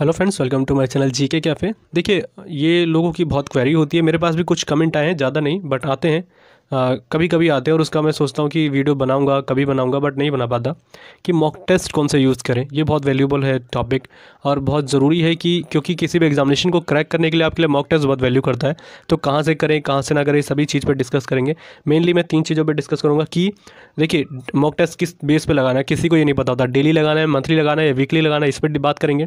hello friends welcome to my channel G K cafe देखिए ये लोगों की बहुत क्वेरी होती है मेरे पास भी कुछ कमेंट आए हैं ज़्यादा नहीं बट आते हैं कभी कभी आते हैं और उसका मैं सोचता हूँ कि वीडियो बनाऊँगा कभी बनाऊँगा बट नहीं बना पाता कि मॉक टेस्ट कौन से यूज़ करें ये बहुत वैल्यूबल है टॉपिक और बहुत ज़रूरी है कि क्योंकि किसी भी एग्जामिनेशन को क्रैक करने के लिए आपके लिए मॉक टेस्ट बहुत वैल्यू करता है तो कहाँ से करें कहाँ से ना करें सभी चीज़ पर डिस्कस करेंगे मेनली मैं तीन चीज़ों पर डिस्कस करूँगा कि देखिए मॉक टेस्ट किस बेस पर लगाना है किसी को ये नहीं पता होता डेली लगाना है मंथली लगाना है या वीकली लगाना है इस पर बात करेंगे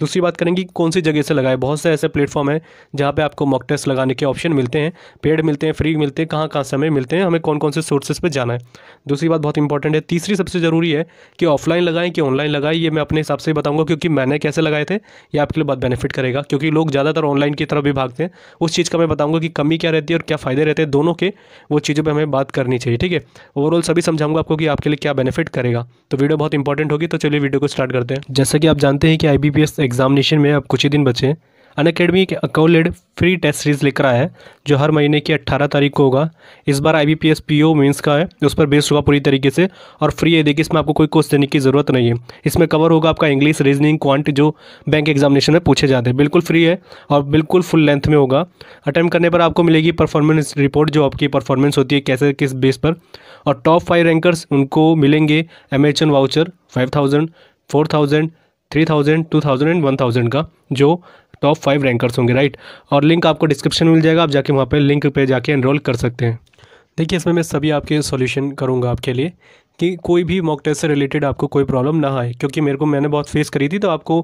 दूसरी बात करेंगे कौन सी जगह से लगाए बहुत से ऐसे प्लेटफॉर्म है जहाँ पर आपको मॉक टेस्ट लगाने के ऑप्शन मिलते हैं पेड मिलते हैं फ्री मिलते हैं कहाँ कहाँ समय हमें मिलते हैं हमें कौन कौन से सोर्सेज पर जाना है दूसरी बात बहुत इंपॉर्टेंट है तीसरी सबसे ज़रूरी है कि ऑफलाइन लगाएं कि ऑनलाइन लगाएं ये मैं अपने हिसाब से बताऊंगा क्योंकि मैंने कैसे लगाए थे ये आपके लिए बहुत बेनिफिट करेगा क्योंकि लोग ज़्यादातर ऑनलाइन की तरफ भी भागते हैं उस चीज़ का मैं बताऊँगा कि कमी क्या रहती है और क्या फ़ायदे रहते हैं दोनों के वो चीज़ों पर हमें बात करनी चाहिए ठीक है ओवरऑल सभी समझाऊंगा आपको कि आपके लिए क्या बेनिफिट करेगा तो वीडियो बहुत इंपॉर्टेंट होगी तो चलिए वीडियो को स्टार्ट करते हैं जैसा कि आप जानते हैं कि आई एग्जामिनेशन में अब कुछ ही दिन बचे हैं अन अकेडमी एक अकोलेड फ्री टेस्ट सीरीज़ लेकर आया है जो हर महीने की 18 तारीख को होगा इस बार I B P S P O mains का है उस पर बेस्ड होगा पूरी तरीके से और फ्री है देखिए इसमें आपको कोई कोर्स देने की ज़रूरत नहीं है इसमें कवर होगा आपका इंग्लिश रीजनिंग क्वांट जो बैंक एग्जामिनेशन में पूछे जाते हैं बिल्कुल फ्री है और बिल्कुल फुल लेंथ में होगा अटैम्प्ट करने पर आपको मिलेगी परफॉर्मेंस रिपोर्ट जो आपकी परफॉर्मेंस होती है कैसे किस बेस पर और टॉप फाइव रैंकर्स उनको मिलेंगे an voucher five thousand four thousand three thousand two thousand and one thousand का जो टॉप फाइव रैंकर्स होंगे राइट और लिंक आपको डिस्क्रिप्शन में मिल जाएगा आप जाके वहाँ पर लिंक पर जाके एनरोल कर सकते हैं देखिए इसमें मैं सभी आपके सॉल्यूशन करूँगा आपके लिए कि कोई भी मॉक टेस्ट से रिलेटेड आपको कोई प्रॉब्लम ना आए क्योंकि मेरे को मैंने बहुत फेस करी थी तो आपको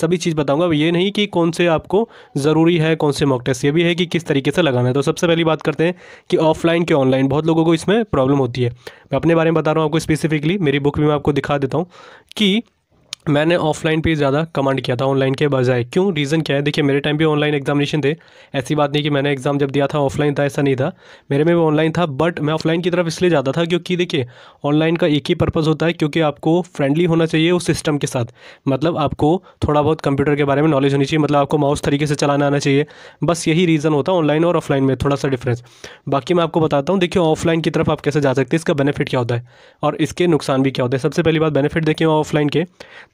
सभी चीज़ बताऊंगा ये नहीं कि कौन से आपको ज़रूरी है कौन से मॉक टेस्ट ये भी है कि किस तरीके से लगाना है तो सबसे पहली बात करते हैं कि ऑफलाइन के ऑनलाइन बहुत लोगों को इसमें प्रॉब्लम होती है मैं अपने बारे में बता रहा हूँ आपको स्पेसिफिकली मेरी बुक भी मैं आपको दिखा देता हूँ कि मैंने ऑफलाइन पे ज़्यादा कमांड किया था ऑनलाइन के बजाय क्यों रीज़न क्या है देखिए मेरे टाइम भी ऑनलाइन एग्जामिनेशन थे ऐसी बात नहीं कि मैंने एग्ज़ाम जब दिया था ऑफलाइन था ऐसा नहीं था मेरे में भी ऑनलाइन था बट मैं ऑफलाइन की तरफ इसलिए जाता था क्योंकि देखिए ऑनलाइन का एक ही पर्पज़ होता है क्योंकि आपको फ्रेंडली होना चाहिए उस सिस्टम के साथ मतलब आपको थोड़ा बहुत कंप्यूटर के बारे में नॉलेज होनी चाहिए मतलब आपको माउस तरीके से चलाना आना चाहिए बस यही रीज़न होता है ऑनलाइन और ऑफलाइन में थोड़ा सा डिफरेंस बाकी मैं आपको बताता हूँ देखिए ऑफलाइन की तरफ आप कैसे जा सकते हैं इसका बेनिफिट क्या होता है और इसके नुकसान भी क्या होते हैं सबसे पहली बात बेनिफिट देखिए ऑफलाइन के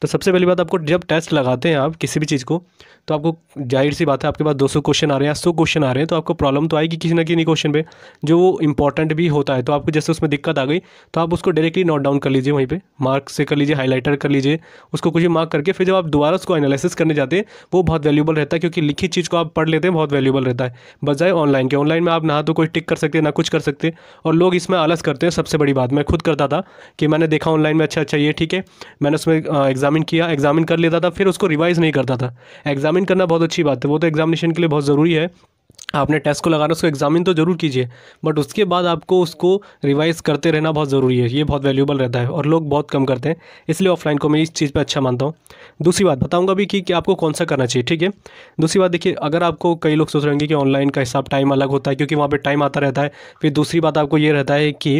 तो सबसे पहली बात आपको जब टेस्ट लगाते हैं आप किसी भी चीज़ को तो आपको जाहिर सी बात है आपके पास 200 क्वेश्चन आ रहे हैं सौ क्वेश्चन आ रहे हैं तो आपको प्रॉब्लम तो आएगी किसी ना किसी क्वेश्चन पे जो वो इंपॉर्टेंट भी होता है तो आपको जैसे उसमें दिक्कत आ गई तो आप उसको डायरेक्टली नोट डाउन कर लीजिए वहीं पर मार्क से कर लीजिए हाईलाइटर कर लीजिए उसको कुछ मार्क करके फिर जब आप दोबारा उसको एनालिसिस करने जाते हैं वो बहुत वैल्यूबल रहता है क्योंकि लिखी चीज़ को आप पढ़ लेते हैं बहुत वैल्यूबल रहता है बजाय ऑनलाइन के ऑनलाइन में आप ना तो कोई टिक कर सकते ना कुछ कर सकते और लोग इसमें आलस करते हैं सबसे बड़ी बात मैं खुद करता था कि मैंने देखा ऑनलाइन में अच्छा अच्छा ये ठीक है मैंने उसमें एग्जाम एग्जामिन किया एग्जामिन कर लेता था फिर उसको रिवाइज़ नहीं करता था एग्जामिन करना बहुत अच्छी बात है वो तो एग्जामिनेशन के लिए बहुत ज़रूरी है आपने टेस्ट को लगाना उसको एग्जामिन तो जरूर कीजिए बट उसके बाद आपको उसको रिवाइज करते रहना बहुत ज़रूरी है ये बहुत वैल्यूबल रहता है और लोग बहुत कम करते हैं इसलिए ऑफलाइन को मैं इस चीज़ पे अच्छा मानता हूँ दूसरी बात बताऊँगा भी कि, कि आपको कौन सा करना चाहिए ठीक है दूसरी बात देखिए अगर आपको कई लोग सोच रहे होंगे कि ऑनलाइन का हिसाब टाइम अलग होता है क्योंकि वहाँ पर टाइम आता रहता है फिर दूसरी बात आपको ये रहता है कि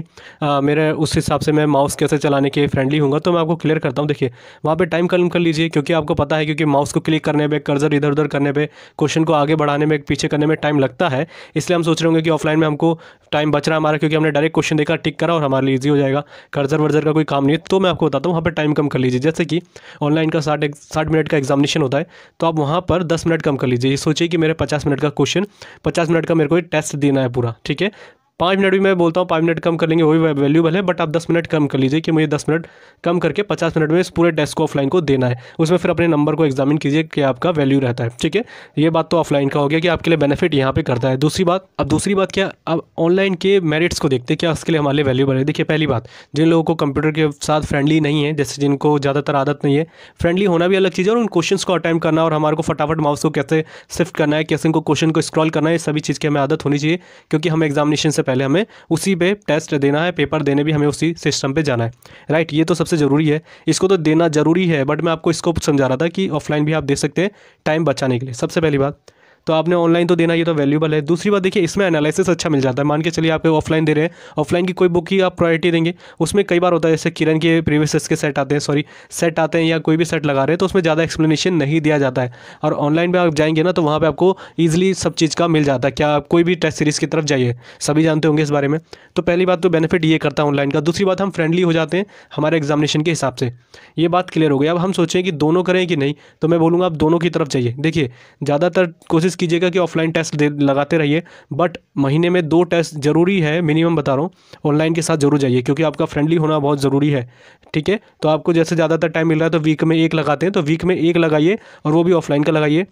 मेरे उस हिसाब से मैं माउस कैसे चलाने के फ्रेंडली हूँ तो मैं आपको क्लियर करता हूँ देखिए वहाँ पर टाइम कलम कर लीजिए क्योंकि आपको पता है क्योंकि माउस को क्लिक करने पर कर्जर इधर उधर करने पर क्वेश्चन को आगे बढ़ाने में पीछे करने में में टाइम लगता है इसलिए हम सोच रहे होंगे कि ऑफलाइन में हमको टाइम बच रहा है हमारा क्योंकि हमने डायरेक्ट क्वेश्चन देखा टिक करा और हमारे लिए ईजी हो जाएगा कर्जर वर्जर का कोई काम नहीं है तो मैं आपको बताता हूँ वहाँ पर टाइम कम कर लीजिए जैसे कि ऑनलाइन का साठ साठ मिनट का एग्जामिनेशन होता है तो आप वहाँ पर दस मिनट कम कर लीजिए ये सोचिए कि मेरे पचास मिनट का क्वेश्चन पचास मिनट का मेरे को टेस्ट देना है पूरा ठीक है पाँच मिनट भी मैं बोलता हूँ पाँच मिनट कम कर लेंगे वही वैल्यूबल है बट आप दस मिनट कम कर लीजिए कि मुझे दस मिनट कम करके पचास मिनट में इस पूरे डेस्क को ऑफलाइन को देना है उसमें फिर अपने नंबर को एग्जामिन कीजिए कि आपका वैल्यू रहता है ठीक है ये बात तो ऑफलाइन का हो गया कि आपके लिए बेनिफिट यहाँ पर करता है दूसरी बात अब दूसरी बात क्या अब ऑनलाइन के मेरिट्स को देखते हैं क्या उसके लिए हमारे लिए वैल्यूबल है देखिए पहली बात जिन लोगों को कंप्यूटर के साथ फ्रेंडली नहीं है जैसे जिनको ज़्यादातर आदत नहीं है फ्रेंडली होना भी अलग चीज़ है और उन क्वेश्चन को अटैम्प करना और हमारे को फटाफट माउस को कैसे शिफ्ट करना है कैसे उनको क्वेश्चन को स्क्रॉल करना है सभी चीज़ की हमें आदत होनी चाहिए क्योंकि हम एग्जामिनेशन से पहले हमें उसी पे टेस्ट देना है पेपर देने भी हमें उसी सिस्टम पे जाना है राइट ये तो सबसे ज़रूरी है इसको तो देना ज़रूरी है बट मैं आपको इसको समझा रहा था कि ऑफलाइन भी आप दे सकते हैं टाइम बचाने के लिए सबसे पहली बात तो आपने ऑनलाइन तो देना ये तो वैल्यूबल है दूसरी बात देखिए इसमें एनालिसिस अच्छा मिल जाता है मान के चलिए आप ऑफलाइन दे रहे हैं ऑफलाइन की कोई बुक की आप प्रायोरिटी देंगे उसमें कई बार होता है जैसे किरण के प्रीवियस के सेट आते हैं सॉरी सेट आते हैं या कोई भी सेट लगा रहे हैं तो उसमें ज़्यादा एक्सप्लेनेशन नहीं दिया जाता है और ऑनलाइन पर आप जाएंगे ना तो वहाँ पर आपको ईजिली सब चीज़ का मिल जाता है क्या आप कोई भी टेस्ट सीरीज़ की तरफ जाइए सभी जानते होंगे इस बारे में तो पहली बात तो बेनिफिट ये करता है ऑनलाइन का दूसरी बात हम फ्रेंडली हो जाते हैं हमारे एग्जामिनेशन के हिसाब से ये बात क्लियर हो गई अब हम सोचें कि दोनों करें कि नहीं तो मैं बोलूँगा आप दोनों की तरफ जाइए देखिए ज़्यादातर कोशिश कोशिश कीजिएगा कि ऑफलाइन टेस्ट लगाते रहिए बट महीने में दो टेस्ट ज़रूरी है मिनिमम बता रहा हूँ ऑनलाइन के साथ जरूर जाइए क्योंकि आपका फ्रेंडली होना बहुत ज़रूरी है ठीक है तो आपको जैसे ज़्यादातर टाइम मिल रहा है तो वीक में एक लगाते हैं तो वीक में एक लगाइए और वो भी ऑफलाइन का लगाइए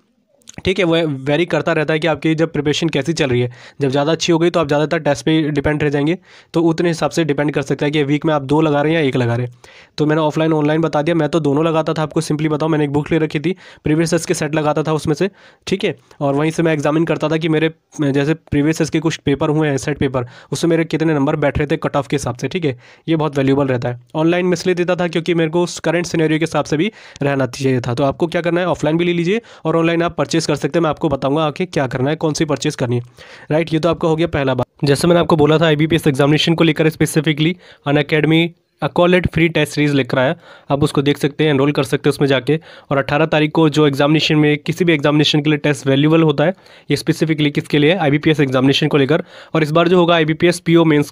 ठीक है वह वेरी करता रहता है कि आपकी जब प्रिपरेशन कैसी चल रही है जब ज़्यादा अच्छी हो गई तो आप ज़्यादातर टेस्ट पे डिपेंड रह जाएंगे तो उतने हिसाब से डिपेंड कर सकता है कि वीक में आप दो लगा रहे हैं या एक लगा रहे हैं तो मैंने ऑफलाइन ऑनलाइन बता दिया मैं तो दोनों लगाता था आपको सिंपली बताऊँ मैंने एक बुक ले रखी थी प्रीवियस ईयर्स के सेट लगाता था उसमें से ठीक है और वहीं से मैं एग्जामिन करता था कि मेरे जैसे प्रीवियस के कुछ पेपर हुए हैं सेट पेपर उसमें मेरे कितने नंबर बैठ रहे थे कट ऑफ के हिसाब से ठीक है ये बहुत वैल्यूबल रहता है ऑनलाइन में इसलिए देता था क्योंकि मेरे को उस करंट सिनेरियो के हिसाब से भी रहना चाहिए था तो आपको क्या करना है ऑफलाइन भी ले लीजिए और ऑनलाइन आप परचेज कर सकते हैं मैं आपको बताऊंगा आके क्या करना है कौन सी परचेज करनी है राइट ये तो आपका हो गया पहला बात जैसे मैंने आपको बोला था आई एग्जामिनेशन को लेकर स्पेसिफिकली अन अकेडमी अकॉलेट फ्री टेस्ट सीरीज़ लेकर आया आप उसको देख सकते हैं एनरोल कर सकते हैं उसमें जाके और 18 तारीख को जो एग्जामिनेशन में किसी भी एग्जामिनेशन के लिए टेस्ट वैल्यूबल होता है ये स्पेसिफिकली किसके लिए आई बी एग्जामिनेशन को लेकर और इस बार जो होगा आई बी पी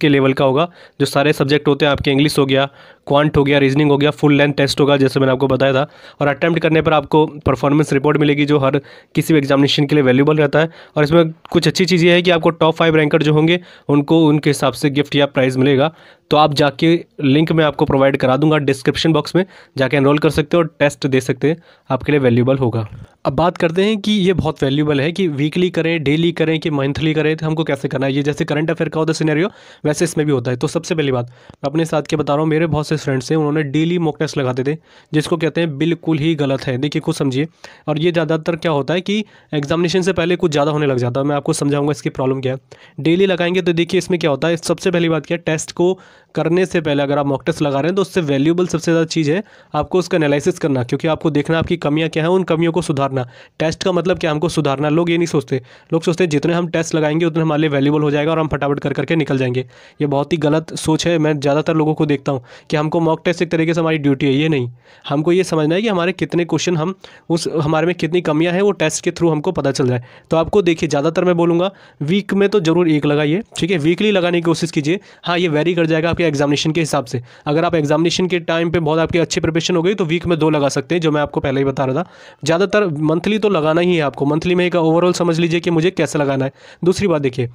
के लेवल का होगा जो सारे सब्जेक्ट होते हैं आपके इंग्लिश हो गया क्वांट हो गया रीजनिंग हो गया फुल लेंथ टेस्ट होगा जैसे मैंने आपको बताया था और अटैम्प्ट करने पर आपको परफॉर्मेंस रिपोर्ट मिलेगी जो हर किसी भी एग्जामिनेशन के लिए वैल्यूबल रहता है और इसमें कुछ अच्छी चीज़ ये है कि आपको टॉप फाइव रैंकर जो होंगे उनको उनके हिसाब से गिफ्ट या प्राइज़ मिलेगा तो आप जाके लिंक मैं आपको प्रोवाइड करा दूंगा डिस्क्रिप्शन बॉक्स में जाके एनरोल कर सकते हो और टेस्ट दे सकते हैं आपके लिए वैल्यूबल होगा अब बात करते हैं कि ये बहुत वैल्यूबल है कि वीकली करें डेली करें कि मंथली करें तो हमको कैसे करना है ये जैसे करंट अफेयर का होता है सिनेरियो वैसे इसमें भी होता है तो सबसे पहली बात मैं अपने साथ के बता रहा हूँ मेरे बहुत से फ्रेंड्स हैं उन्होंने डेली मोक टेस्ट लगाते थे जिसको कहते हैं बिल्कुल ही गलत है देखिए कुछ समझिए और ये ज़्यादातर क्या होता है कि एग्जामिनेशन से पहले कुछ ज़्यादा होने लग जाता है मैं आपको समझाऊंगा इसकी प्रॉब्लम क्या है डेली लगाएंगे तो देखिए इसमें क्या होता है सबसे पहली बात क्या टेस्ट को करने से पहले अगर आप मॉक टेस्ट लगा रहे हैं तो उससे वैल्यूबल सबसे ज़्यादा चीज़ है आपको उसका एनालिसिस करना क्योंकि आपको देखना आपकी कमियाँ क्या हैं उन कमियों को सुधारना टेस्ट का मतलब क्या हमको सुधारना लोग ये नहीं सोचते लोग सोचते हैं जितने हम टेस्ट लगाएंगे उतने हमारे लिए वैल्यूबल हो जाएगा और हम फटाफट कर करके निकल जाएंगे ये बहुत ही गलत सोच है मैं ज़्यादातर लोगों को देखता हूँ कि हमको मॉक टेस्ट एक तरीके से हमारी ड्यूटी है ये नहीं हमको ये समझना है कि हमारे कितने क्वेश्चन हम उस हमारे में कितनी कमियाँ हैं वो टेस्ट के थ्रू हमको पता चल जाए तो आपको देखिए ज़्यादातर मैं बोलूँगा वीक में तो ज़रूर एक लगाइए ठीक है वीकली लगाने की कोशिश कीजिए हाँ ये वेरी कर जाएगा आपके एग्जामिनेशन के हिसाब से अगर आप एग्जामिनेशन के टाइम पे बहुत आपकी अच्छी प्रिपरेशन हो गई तो वीक में दो लगा सकते हैं जो मैं आपको पहले ही बता रहा था ज़्यादातर मंथली तो लगाना ही है आपको मंथली में एक ओवरऑल समझ लीजिए कि मुझे कैसे लगाना है दूसरी बात देखिए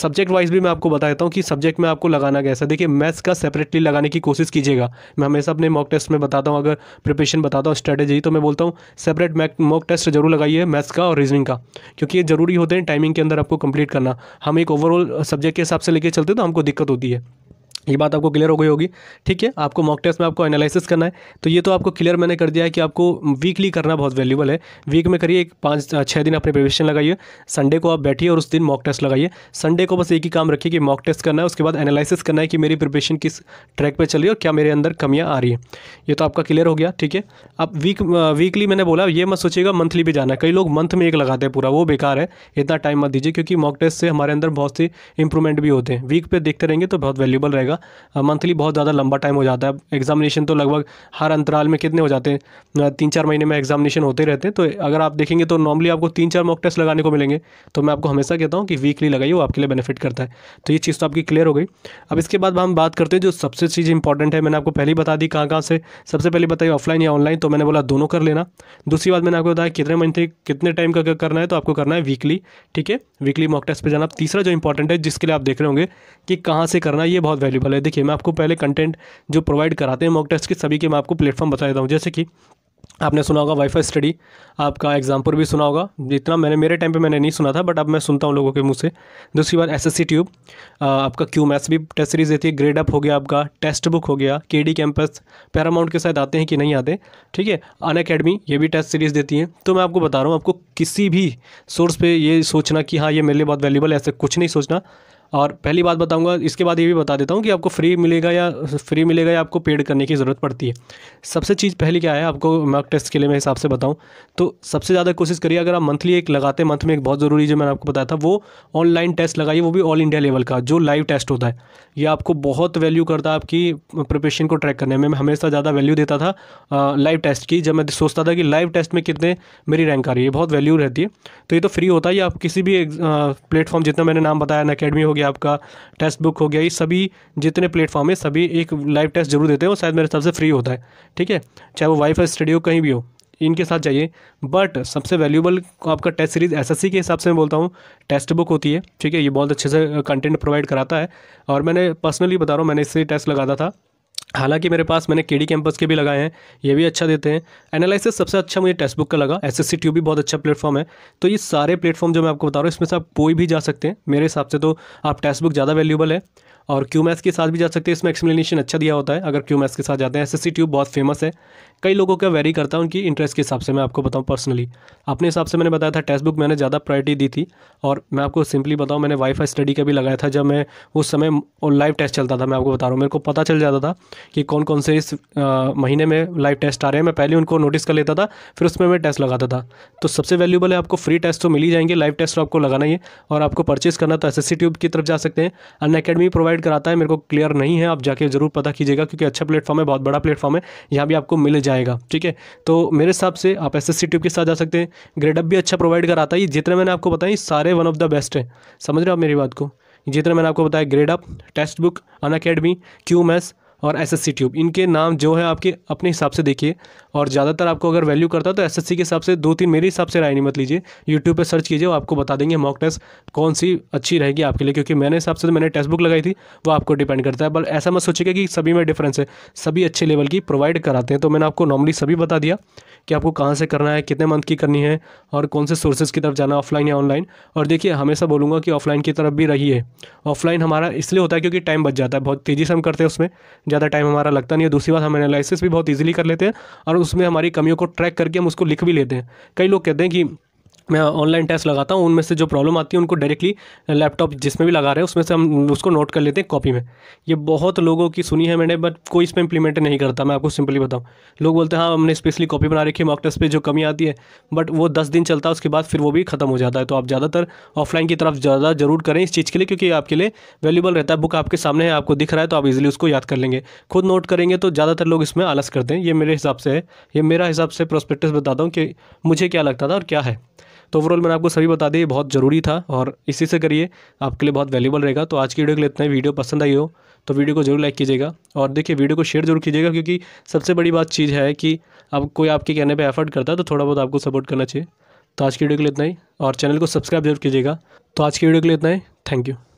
सब्जेक्ट वाइज भी मैं आपको बता देता हूँ कि सब्जेक्ट में आपको लगाना कैसा देखिए मैथ्स का सेपरेटली लगाने की कोशिश कीजिएगा मैं हमेशा अपने मॉक टेस्ट में बताता हूँ अगर प्रिपरेशन बताता हूँ स्ट्रेटेजी तो मैं बोलता हूँ सेपरेट मॉक टेस्ट जरूर लगाइए मैथ्स का और रीजनिंग का क्योंकि ये जरूरी होते हैं टाइमिंग के अंदर आपको कंप्लीट करना हम एक ओवरऑल सब्जेक्ट के हिसाब से लेके चलते तो हमको दिक्कत होती है ये बात आपको क्लियर हो गई होगी ठीक है आपको मॉक टेस्ट में आपको एनालिसिस करना है तो ये तो आपको क्लियर मैंने कर दिया है कि आपको वीकली करना बहुत वैल्यूबल है वीक में करिए एक पाँच छः दिन अपने प्रिपरेशन लगाइए संडे को आप बैठिए और उस दिन मॉक टेस्ट लगाइए संडे को बस एक ही काम रखिए कि मॉक टेस्ट करना है उसके बाद एनालिसिस करना है कि मेरी प्रिपरेशन किस ट्रैक पर चल रही है और क्या मेरे अंदर कमियाँ आ रही है ये तो आपका क्लियर हो गया ठीक है अब वीक वीकली मैंने बोला ये मत सोचिएगा मंथली भी जाना है कई लोग मंथ में एक लगाते हैं पूरा वो बेकार है इतना टाइम मत दीजिए क्योंकि मॉक टेस्ट से हमारे अंदर बहुत से इंप्रूवमेंट भी होते हैं वीक पर देखते रहेंगे तो बहुत वैल्यूबल रहेगा जाएगा मंथली बहुत ज़्यादा लंबा टाइम हो जाता है एग्जामिनेशन तो लगभग हर अंतराल में कितने हो जाते हैं तीन चार महीने में एग्जामिनेशन होते रहते हैं तो अगर आप देखेंगे तो नॉर्मली आपको तीन चार मॉक टेस्ट लगाने को मिलेंगे तो मैं आपको हमेशा कहता हूँ कि वीकली लगाइए वो आपके लिए बेनिफिट करता है तो ये चीज़ तो आपकी क्लियर हो गई अब इसके बाद हम बात करते हैं जो सबसे चीज़ इंपॉर्टेंट है मैंने आपको पहले ही बता दी कहाँ कहाँ से सबसे पहले बताइए ऑफलाइन या ऑनलाइन तो मैंने बोला दोनों कर लेना दूसरी बात मैंने आपको बताया कितने मंथ कितने टाइम का करना है तो आपको करना है वीकली ठीक है वीकली मॉक टेस्ट पर जाना तीसरा जो इंपॉर्टेंट है जिसके लिए आप देख रहे होंगे कि कहाँ से करना है ये बहुत वैल्यूबल अवेलेबल है देखिए मैं आपको पहले कंटेंट जो प्रोवाइड कराते हैं मॉक टेस्ट के सभी के मैं आपको प्लेटफॉर्म बता देता हूँ जैसे कि आपने सुना होगा वाईफाई स्टडी आपका एग्जाम्पल भी सुना होगा जितना मैंने मेरे टाइम पे मैंने नहीं सुना था बट अब मैं सुनता हूँ लोगों के मुंह से दूसरी बार एस एस सी ट्यूब आपका क्यू मैथ्स भी टेस्ट सीरीज़ देती है ग्रेड अप हो गया आपका टेस्ट बुक हो गया के डी कैंपस पैरामाउंट के साथ आते हैं कि नहीं आते ठीक है अन अकेडमी ये भी टेस्ट सीरीज़ देती है तो मैं आपको बता रहा हूँ आपको किसी भी सोर्स पर ये सोचना कि हाँ ये मेरे लिए बहुत वैल्यूबल है ऐसे कुछ नहीं सोचना और पहली बात बताऊँगा इसके बाद ये भी बता देता हूँ कि आपको फ्री मिलेगा या फ्री मिलेगा या आपको पेड करने की ज़रूरत पड़ती है सबसे चीज़ पहली क्या है आपको मॉक टेस्ट के लिए मैं हिसाब से बताऊँ तो सबसे ज़्यादा कोशिश करिए अगर आप मंथली एक लगाते मंथ में एक बहुत ज़रूरी जो मैंने आपको बताया था वो ऑनलाइन टेस्ट लगाइए वो भी ऑल इंडिया लेवल का जो लाइव टेस्ट होता है ये आपको बहुत वैल्यू करता है आपकी प्रिपरेशन को ट्रैक करने में मैं हमेशा ज़्यादा वैल्यू देता था लाइव टेस्ट की जब मैं सोचता था कि लाइव टेस्ट में कितने मेरी रैंक आ रही है बहुत वैल्यू रहती है तो ये तो फ्री होता है या आप किसी भी प्लेटफॉर्म जितना मैंने नाम बताया अन अकेडमी हो गया गया आपका टेस्ट बुक हो गया ये सभी जितने प्लेटफॉर्म है सभी एक लाइव टेस्ट जरूर देते हैं और शायद मेरे हिसाब से फ्री होता है ठीक है चाहे वो वाईफाई हो कहीं भी हो इनके साथ जाइए बट सबसे वैल्यूबल आपका टेस्ट सीरीज़ एसएससी के हिसाब से मैं बोलता हूँ टेस्ट बुक होती है ठीक है ये बहुत अच्छे से कंटेंट प्रोवाइड कराता है और मैंने पर्सनली बता रहा हूँ मैंने इससे टेस्ट लगाता था हालांकि मेरे पास मैंने के डी कैंपस के भी लगाए हैं ये भी अच्छा देते हैं एनालिसिस सबसे अच्छा मुझे टेक्स्ट बुक का लगा एस एस भी बहुत अच्छा प्लेटफॉर्म है तो ये सारे प्लेटफॉर्म जो मैं आपको बता रहा हूँ इसमें से आप कोई भी जा सकते हैं मेरे हिसाब से तो आप टेक्स्ट बुक ज़्यादा वैल्यूबल है और क्यू मैथ्स के साथ भी जा सकते हैं इसमें एक्सप्लेनेशन अच्छा दिया होता है अगर क्यू मैथ्स के साथ जाते हैं एस ट्यूब बहुत फेमस है कई लोगों का वेरी करता है उनकी इंटरेस्ट के हिसाब से मैं आपको बताऊँ पर्सनली अपने हिसाब से मैंने बताया था टेस्ट बुक मैंने ज़्यादा प्रायोरिटी दी थी और मैं आपको सिंपली बताऊँ मैंने वाईफाई स्टडी का भी लगाया था जब मैं उस समय लाइव टेस्ट चलता था मैं आपको बता रहा हूँ मेरे को पता चल जाता था कि कौन कौन से इस महीने में लाइव टेस्ट आ रहे हैं मैं पहले उनको नोटिस कर लेता था फिर उसमें मैं टेस्ट लगाता था तो सबसे वैल्यूबल है आपको फ्री टेस्ट तो मिल ही जाएंगे लाइव टेस्ट तो आपको लगाना ही है और आपको परचेज करना तो एस ट्यूब की तरफ जा सकते हैं अन अकेडमी प्रोवाइड प्रोवाइड कराता है मेरे को क्लियर नहीं है आप जाके ज़रूर पता कीजिएगा क्योंकि अच्छा प्लेटफॉर्म है बहुत बड़ा प्लेटफॉर्म है यहाँ भी आपको मिल जाएगा ठीक है तो मेरे हिसाब से आप एस एस ट्यूब के साथ जा सकते हैं ग्रेडअप भी अच्छा प्रोवाइड कराता है जितने मैंने आपको बताया सारे वन ऑफ द बेस्ट है समझ रहे हो आप मेरी बात को जितना मैंने आपको बताया Gradeup text book Unacademy Q maths और एस ट्यूब इनके नाम जो है आपके अपने हिसाब से देखिए और ज़्यादातर आपको अगर वैल्यू करता है तो एस के हिसाब से दो तीन मेरे हिसाब से राय नहीं मत लीजिए यूट्यूब पर सर्च कीजिए आपको बता देंगे मॉक टेस्ट कौन सी अच्छी रहेगी आपके लिए क्योंकि मैंने हिसाब से तो मैंने टेस्ट बुक लगाई थी वो आपको डिपेंड करता है बट ऐसा मत सोचिएगा कि सभी में डिफरेंस है सभी अच्छे लेवल की प्रोवाइड कराते हैं तो मैंने आपको नॉर्मली सभी बता दिया कि आपको कहाँ से करना है कितने मंथ की करनी है और कौन से सोर्सेज की तरफ जाना ऑफलाइन या ऑनलाइन और देखिए हमेशा बोलूँगा कि ऑफलाइन की तरफ भी रही है ऑफलाइन हमारा इसलिए होता है क्योंकि टाइम बच जाता है बहुत तेज़ी से हम करते हैं उसमें ज़्यादा टाइम हमारा लगता नहीं है दूसरी बात हम एनालिसिस भी बहुत ईजिली कर लेते हैं और उसमें हमारी कमियों को ट्रैक करके हम उसको लिख भी लेते हैं कई लोग कहते हैं कि मैं ऑनलाइन टेस्ट लगाता हूँ उनमें से जो प्रॉब्लम आती है उनको डायरेक्टली लैपटॉप जिसमें भी लगा रहे हैं उसमें से हम उसको नोट कर लेते हैं कॉपी में ये बहुत लोगों की सुनी है मैंने बट कोई इस पर इंप्लीमेंट नहीं करता मैं आपको सिंपली बताऊँ लोग बोलते हैं हाँ हमने स्पेशली कॉपी बना रखी है मॉक टेस्ट पर जो कमी आती है बट वो दस दिन चलता है उसके बाद फिर वो भी खत्म हो जाता है तो आप ज़्यादातर ऑफलाइन की तरफ ज़्यादा जरूर करें इस चीज़ के लिए क्योंकि आपके लिए वैल्यूबल रहता है बुक आपके सामने है आपको दिख रहा है तो आप इजिली उसको याद कर लेंगे खुद नोट करेंगे तो ज़्यादातर लोग इसमें आलस करते हैं ये मेरे हिसाब से है ये मेरा हिसाब से प्रोस्पेक्टिस बताता हूँ कि मुझे क्या लगता था और क्या है तो ओवरऑल मैंने आपको सभी बता दिए बहुत ज़रूरी था और इसी से करिए आपके लिए बहुत वैल्यूबल रहेगा तो आज की वीडियो के लिए इतना ही वीडियो पसंद आई हो तो वीडियो को जरूर लाइक कीजिएगा और देखिए वीडियो को शेयर जरूर कीजिएगा क्योंकि सबसे बड़ी बात चीज़ है कि अब कोई आपके कहने पर एफर्ट करता है तो थोड़ा बहुत आपको सपोर्ट करना चाहिए तो आज की वीडियो के लिए इतना ही और चैनल को सब्सक्राइब जरूर कीजिएगा तो आज की वीडियो के लिए इतना ही थैंक यू